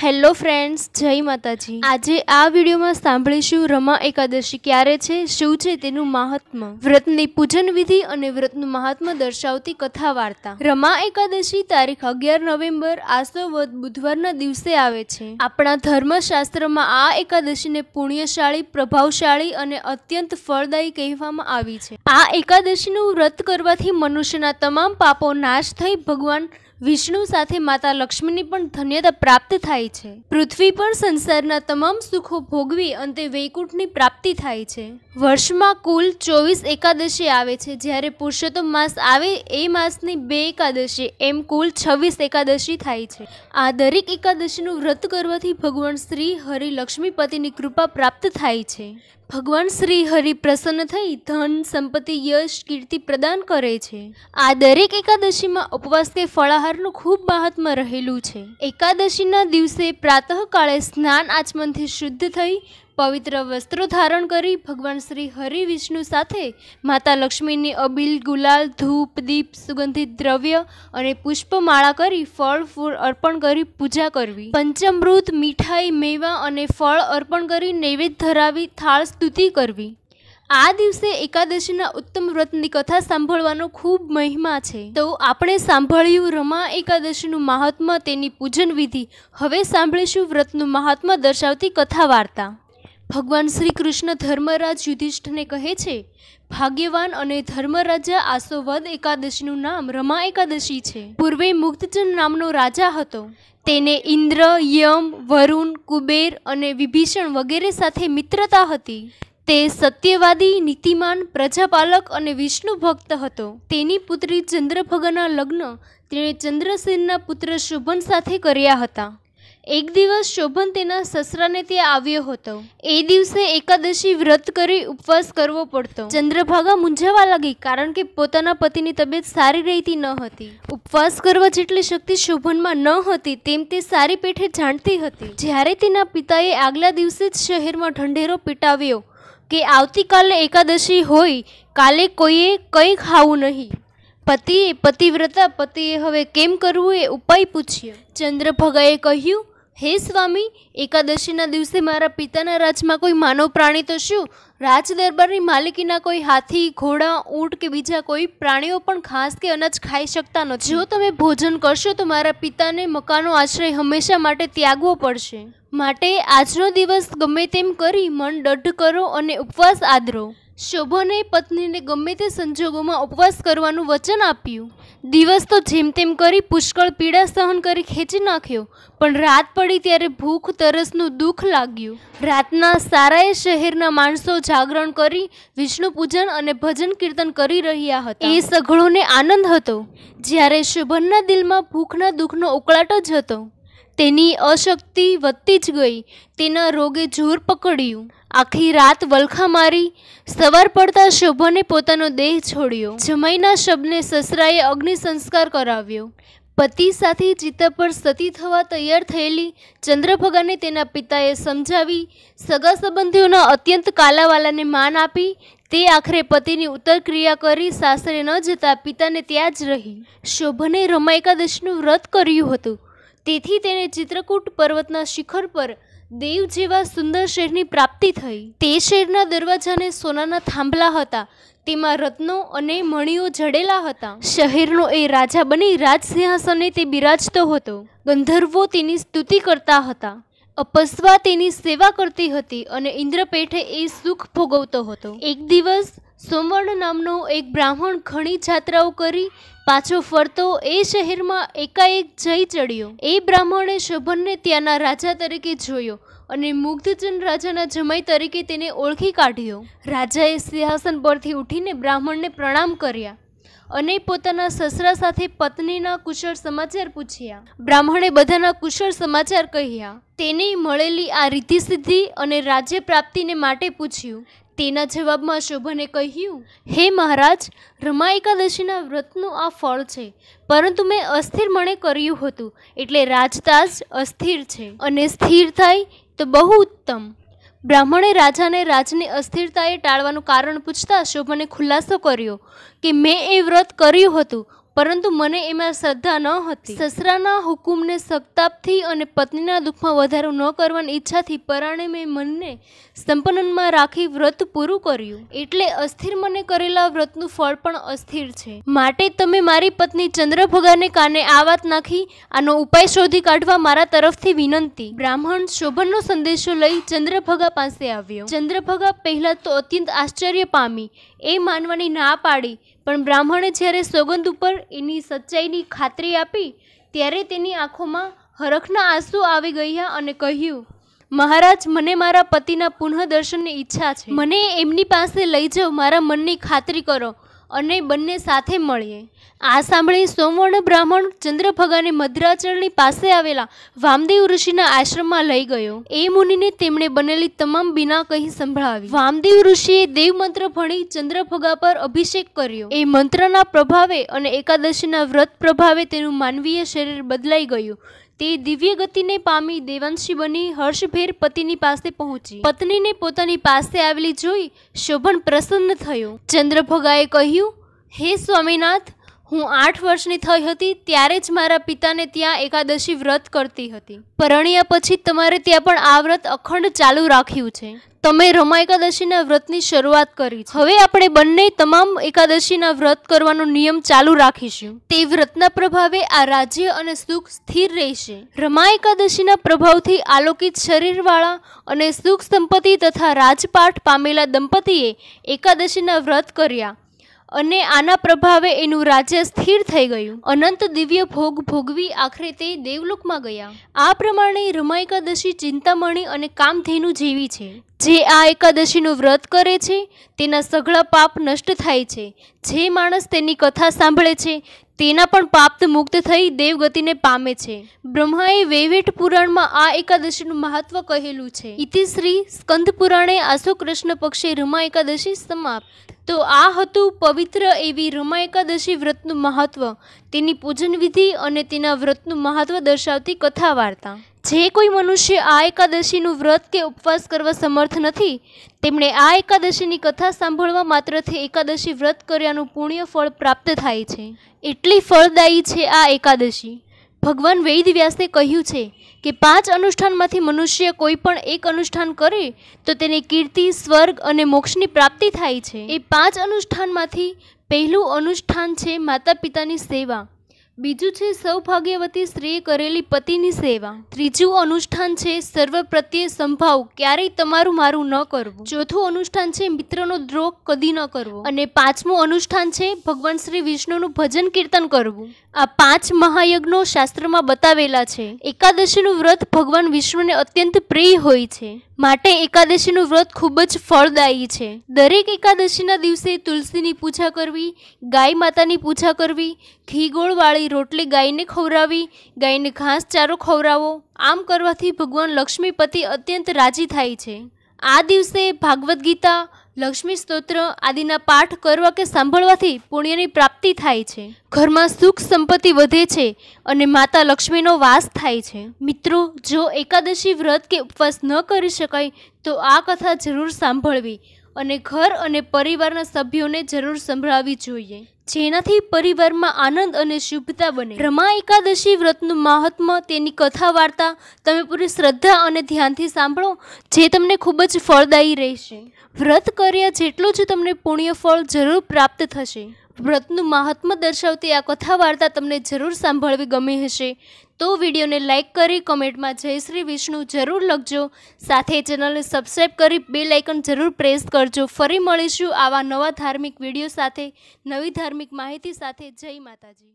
hello friends જય માતાજી આજે આ વિડીયોમાં સાંભળીશું રમા એકાદશી ક્યારે છે શું છે તેનું મહાત્મ વ્રતની પૂજન વિધિ અને વ્રતનું મહાત્મ દર્શાવતી કથા વાર્તા રમા એકાદશી તારીખ અગિયાર નવેમ્બર વધ બુધવારના દિવસે આવે છે આપણા ધર્મશાસ્ત્રમાં આ એકાદશીને પુણ્યશાળી પ્રભાવશાળી અને અત્યંત ફળદાયી કહેવામાં આવી છે આ એકાદશીનું વ્રત કરવાથી મનુષ્યના તમામ પાપો નાશ થઈ ભગવાન વિષ્ણુ સાથે માતા લક્ષ્મીની પણ ધન્યતા પ્રાપ્ત થાય છે પૃથ્વી પર સંસારના તમામ સુખો ભોગવી અંતે વૈકુંઠની પ્રાપ્તિ થાય છે વર્ષમાં કુલ ચોવીસ એકાદશી આવે છે જ્યારે પુરુષોત્તમ માસ આવે એ માસની બે એકાદશી એમ કુલ છવ્વીસ એકાદશી થાય છે આ દરેક એકાદશીનું વ્રત કરવાથી ભગવાન શ્રી હરિ લક્ષ્મીપતિની કૃપા પ્રાપ્ત થાય છે ભગવાન શ્રી હરિ પ્રસન્ન થઈ ધન સંપત્તિ યશ કીર્તિ પ્રદાન કરે છે આ દરેક એકાદશીમાં ઉપવાસને ફળાહારનું ખૂબ મહાત્મ રહેલું છે એકાદશીના દિવસે પ્રાતઃકાળે સ્નાન આચમનથી શુદ્ધ થઈ પવિત્ર વસ્ત્રો ધારણ કરી ભગવાન શ્રી હરિ વિષ્ણુ સાથે માતા લક્ષ્મીની અબીલ ગુલાલ ધૂપ દીપ સુગંધિત દ્રવ્ય અને પુષ્પમાળા કરી ફળ ફૂલ અર્પણ કરી પૂજા કરવી પંચમૃત મીઠાઈ મેવા અને ફળ અર્પણ કરી નૈવેદ્ય ધરાવી થાળ સ્તુતિ કરવી આ દિવસે એકાદશીના ઉત્તમ વ્રતની કથા સાંભળવાનો ખૂબ મહિમા છે તો આપણે સાંભળ્યું રમા એકાદશીનું મહાત્મા તેની પૂજન વિધિ હવે સાંભળીશું વ્રતનું મહાત્મા દર્શાવતી કથા વાર્તા ભગવાન શ્રી કૃષ્ણ ધર્મરાજ યુધિષ્ઠને કહે છે ભાગ્યવાન અને ધર્મરાજા આસોવદ એકાદશીનું નામ રમા એકાદશી છે પૂર્વે મુક્તચંદ નામનો રાજા હતો તેને ઇન્દ્ર યમ વરુણ કુબેર અને વિભીષણ વગેરે સાથે મિત્રતા હતી તે સત્યવાદી નીતિમાન પ્રજાપાલક અને વિષ્ણુ ભક્ત હતો તેની પુત્રી ચંદ્રભગાના લગ્ન તેણે ચંદ્રસેનના પુત્ર શુભન સાથે કર્યા હતા એક દિવસ શોભન તેના સસરાને ત્યાં આવ્યો હતો એ દિવસે એકાદશી વ્રત કરી ઉપવાસ કરવો પડતો ચંદ્રભાગા મૂંઝાવા લાગી કારણ કે પોતાના પતિની તબિયત સારી રહેતી ન હતી ઉપવાસ કરવા જેટલી શક્તિ શોભનમાં ન હતી તેમ તે સારી પેઠે જાણતી હતી જ્યારે તેના પિતાએ આગલા દિવસે જ શહેરમાં ઢંઢેરો પીટાવ્યો કે આવતીકાલે એકાદશી હોય કાલે કોઈએ કંઈ ખાવું નહીં પતિએ પતિવ્રતા પતિએ હવે કેમ કરવું એ ઉપાય પૂછ્યો ચંદ્રભગાએ કહ્યું હે સ્વામી એકાદશીના દિવસે મારા પિતાના રાજમાં કોઈ માનવ પ્રાણી તો શું રાજ દરબારની માલિકીના કોઈ હાથી ઘોડા ઊંટ કે બીજા કોઈ પ્રાણીઓ પણ ખાસ કે અનાજ ખાઈ શકતા નથી જો તમે ભોજન કરશો તો મારા પિતાને મકાનો આશ્રય હંમેશા માટે ત્યાગવો પડશે માટે આજનો દિવસ ગમે તેમ કરી મન દઢ કરો અને ઉપવાસ આદરો શોભને પત્નીને ગમે તે સંજોગોમાં ઉપવાસ કરવાનું વચન આપ્યું દિવસ તો જેમ તેમ કરી પુષ્કળ પીડા સહન કરી ખેંચી નાખ્યો પણ રાત પડી ત્યારે ભૂખ તરસનું દુઃખ લાગ્યું રાતના સારાએ શહેરના માણસો જાગરણ કરી વિષ્ણુ પૂજન અને ભજન કીર્તન કરી રહ્યા હતા એ સઘળોને આનંદ હતો જ્યારે શોભનના દિલમાં ભૂખના દુઃખનો ઉકળાટ જ હતો તેની અશક્તિ વધતી જ ગઈ તેના રોગે જોર પકડ્યું આખી રાત વલખા મારી સવાર પડતા શોભને પોતાનો દેહ છોડ્યો જમાઈના શબને સસરાએ અગ્નિ સંસ્કાર કરાવ્યો પતિ સાથે ચિત્તા પર સતી થવા તૈયાર થયેલી ચંદ્રભગાને તેના પિતાએ સમજાવી સગા સંબંધીઓના અત્યંત કાલાવાલાને માન આપી તે આખરે પતિની ઉત્તર ક્રિયા કરી સાસરે ન જતા પિતાને ત્યાં જ રહી શોભને રમા એકાદશનું વ્રત કર્યું હતું તેથી તેને ચિત્રકૂટ પર્વતના શિખર પર દેવ જેવા સુંદર શહેરની પ્રાપ્તિ થઈ તે શેરના દરવાજાને સોનાના થાંભલા હતા તેમાં રત્નો અને મણીઓ જડેલા હતા શહેરનો એ રાજા બની રાજસિંહાસને તે બિરાજતો હતો ગંધર્વો તેની સ્તુતિ કરતા હતા અપસ્વા તેની સેવા કરતી હતી અને ઇન્દ્રપેઠે એ સુખ ભોગવતો હતો એક દિવસ સુવર્ણ નામનો એક બ્રાહ્મણ ઘણી જાત્રાઓ કરી પાછો ફરતો એ શહેરમાં એકાએક જઈ ચડ્યો એ બ્રાહ્મણે શોભનને ત્યાંના રાજા તરીકે જોયો અને મુગ્ધચંદ રાજાના જમાઈ તરીકે તેને ઓળખી કાઢ્યો રાજાએ સિંહાસન પરથી ઉઠીને બ્રાહ્મણને પ્રણામ કર્યા અને પોતાના સસરા સાથે પત્નીના કુશળ સમાચાર પૂછ્યા બ્રાહ્મણે બધાના કુશળ સમાચાર કહ્યા તેને મળેલી આ રીતિ સિદ્ધિ અને રાજ્ય પ્રાપ્તિને માટે પૂછ્યું તેના જવાબમાં શોભને કહ્યું હે મહારાજ રમા એકાદશીના વ્રતનું આ ફળ છે પરંતુ મેં અસ્થિર મણે કર્યું હતું એટલે રાજતાજ અસ્થિર છે અને સ્થિર થાય તો બહુ ઉત્તમ બ્રાહ્મણે રાજાને રાજની અસ્થિરતાએ ટાળવાનું કારણ પૂછતા શોભને ખુલાસો કર્યો કે મેં એ વ્રત કર્યું હતું પરંતુ મને એમાં શ્રદ્ધા ન હતી સસરાના હુકુમને સક્તાપથી અને પત્નીના દુઃખમાં વધારો ન કરવાની ઈચ્છાથી પરાણે મેં મનને સંપન્નમાં રાખી વ્રત પૂરું કર્યું એટલે અસ્થિર મને કરેલા વ્રતનું ફળ પણ અસ્થિર છે માટે તમે મારી પત્ની ચંદ્રભગાને કાને આ વાત નાખી આનો ઉપાય શોધી કાઢવા મારા તરફથી વિનંતી બ્રાહ્મણ શોભનનો સંદેશો લઈ ચંદ્રભગા પાસે આવ્યો ચંદ્રભગા પહેલા તો અત્યંત આશ્ચર્ય પામી એ માનવાની ના પાડી પણ બ્રાહ્મણે જ્યારે સોગંદ ઉપર એની સચ્ચાઈની ખાતરી આપી ત્યારે તેની આંખોમાં હરખના આંસુ આવી ગયા અને કહ્યું મહારાજ મને મારા પતિના પુનઃદર્શનની ઈચ્છા છે મને એમની પાસે લઈ જાઓ મારા મનની ખાતરી કરો અને બંને સાથે મળીએ આ સાંભળી સોમવર્ણ બ્રાહ્મણ ચંદ્રભગાને મધ્રાચળની પાસે આવેલા વામદેવ ઋષિના આશ્રમમાં લઈ ગયો એ મુનિને તેમણે બનેલી તમામ બિના કહી સંભળાવી વામદેવ ઋષિએ દેવ મંત્ર ભણી ચંદ્રભગા પર અભિષેક કર્યો એ મંત્રના પ્રભાવે અને એકાદશીના વ્રત પ્રભાવે તેનું માનવીય શરીર બદલાઈ ગયું તે દિવ્ય ગતિને પામી દેવાંશી બની હર્ષભેર પતિની પાસે પહોંચી પત્નીને પોતાની પાસે આવેલી જોઈ શોભન પ્રસન્ન થયો ચંદ્રભગાએ કહ્યું હે સ્વામીનાથ હું આઠ વર્ષની થઈ હતી ત્યારે જ મારા પિતાને ત્યાં એકાદશી વ્રત કરતી હતી પરણ્યા પછી તમારે ત્યાં પણ આ વ્રત અખંડ ચાલુ રાખ્યું છે તમે રમા એકાદશીના વ્રતની શરૂઆત કરી હવે આપણે બંને તમામ એકાદશીના વ્રત કરવાનો નિયમ ચાલુ રાખીશું તે વ્રતના પ્રભાવે આ રાજ્ય અને સુખ સ્થિર રહેશે રમા એકાદશીના પ્રભાવથી આલોકિત શરીરવાળા અને સુખ સંપત્તિ તથા રાજપાઠ પામેલા દંપતીએ એકાદશીના વ્રત કર્યા અને આના પ્રભાવે એનું રાજ્ય સ્થિર થઈ ગયું અનંત દિવ્ય ભોગ ભોગવી આખરે તે દેવલોકમાં ગયા આ પ્રમાણે રમા એકાદશી ચિંતામણી અને કામધેનુ જેવી છે જે આ એકાદશીનું વ્રત કરે છે તેના સઘળા પાપ નષ્ટ થાય છે જે માણસ તેની કથા સાંભળે છે તેના પણ પાપ્ત મુક્ત થઈ દેવગતિને પામે છે બ્રહ્માએ વૈવેઠ પુરાણમાં આ એકાદશીનું મહત્વ કહેલું છે ઇતિશ્રી સ્કંદ પુરાણે આસો કૃષ્ણ પક્ષે રમા એકાદશી સમાપ્ત તો આ હતું પવિત્ર એવી રમા એકાદશી વ્રતનું મહત્વ તેની પૂજન વિધિ અને તેના વ્રતનું મહત્વ દર્શાવતી કથા વાર્તા જે કોઈ મનુષ્ય આ એકાદશીનું વ્રત કે ઉપવાસ કરવા સમર્થ નથી તેમણે આ એકાદશીની કથા સાંભળવા માત્રથી એકાદશી વ્રત કર્યાનું પુણ્ય ફળ પ્રાપ્ત થાય છે એટલી ફળદાયી છે આ એકાદશી ભગવાન વેદવ્યાસે કહ્યું છે કે પાંચ અનુષ્ઠાનમાંથી મનુષ્ય કોઈ પણ એક અનુષ્ઠાન કરે તો તેને કીર્તિ સ્વર્ગ અને મોક્ષની પ્રાપ્તિ થાય છે એ પાંચ અનુષ્ઠાનમાંથી પહેલું અનુષ્ઠાન છે માતા પિતાની સેવા બીજું છે સૌભાગ્યવતી સ્ત્રીએ કરેલી પતિની સેવા ત્રીજું અનુષ્ઠાન છે સર્વ પ્રત્યે સંભાવ ક્યારેય તમારું મારું ન કરવું ચોથું અનુષ્ઠાન છે મિત્રનો દ્રોહ કદી ન કરવો અને પાંચમું અનુષ્ઠાન છે ભગવાન શ્રી વિષ્ણુનું ભજન કીર્તન કરવું આ પાંચ મહાયજ્ઞો શાસ્ત્રમાં બતાવેલા છે એકાદશીનું વ્રત ભગવાન વિષ્ણુને અત્યંત પ્રિય હોય છે માટે એકાદશીનું વ્રત ખૂબ જ ફળદાયી છે દરેક એકાદશીના દિવસે તુલસીની પૂજા કરવી ગાય માતાની પૂજા કરવી ઘી ગોળવાળી બાંધી રોટલી ગાયને ખવડાવી ગાયને ઘાસચારો ખવડાવો આમ કરવાથી ભગવાન લક્ષ્મીપતિ અત્યંત રાજી થાય છે આ દિવસે ભાગવદ્ ગીતા લક્ષ્મી સ્તોત્ર આદિના પાઠ કરવા કે સાંભળવાથી પુણ્યની પ્રાપ્તિ થાય છે ઘરમાં સુખ સંપત્તિ વધે છે અને માતા લક્ષ્મીનો વાસ થાય છે મિત્રો જો એકાદશી વ્રત કે ઉપવાસ ન કરી શકાય તો આ કથા જરૂર સાંભળવી અને ઘર અને પરિવારના સભ્યોને જરૂર સંભળાવવી જોઈએ જેનાથી પરિવારમાં આનંદ અને શુભતા બને રમા એકાદશી વ્રતનું મહાત્મ્ય તેની કથા વાર્તા તમે પૂરી શ્રદ્ધા અને ધ્યાનથી સાંભળો જે તમને ખૂબ જ ફળદાયી રહેશે વ્રત કર્યા જેટલું જ તમને પુણ્ય ફળ જરૂર પ્રાપ્ત થશે વ્રતનું મહાત્મ દર્શાવતી આ કથા વાર્તા તમને જરૂર સાંભળવી ગમી હશે તો વિડીયોને લાઇક કરી કોમેન્ટમાં જય શ્રી વિષ્ણુ જરૂર લખજો સાથે ચેનલને સબસ્ક્રાઈબ કરી બે લાઇકન જરૂર પ્રેસ કરજો ફરી મળીશું આવા નવા ધાર્મિક વિડીયો સાથે નવી ધાર્મિક માહિતી સાથે જય માતાજી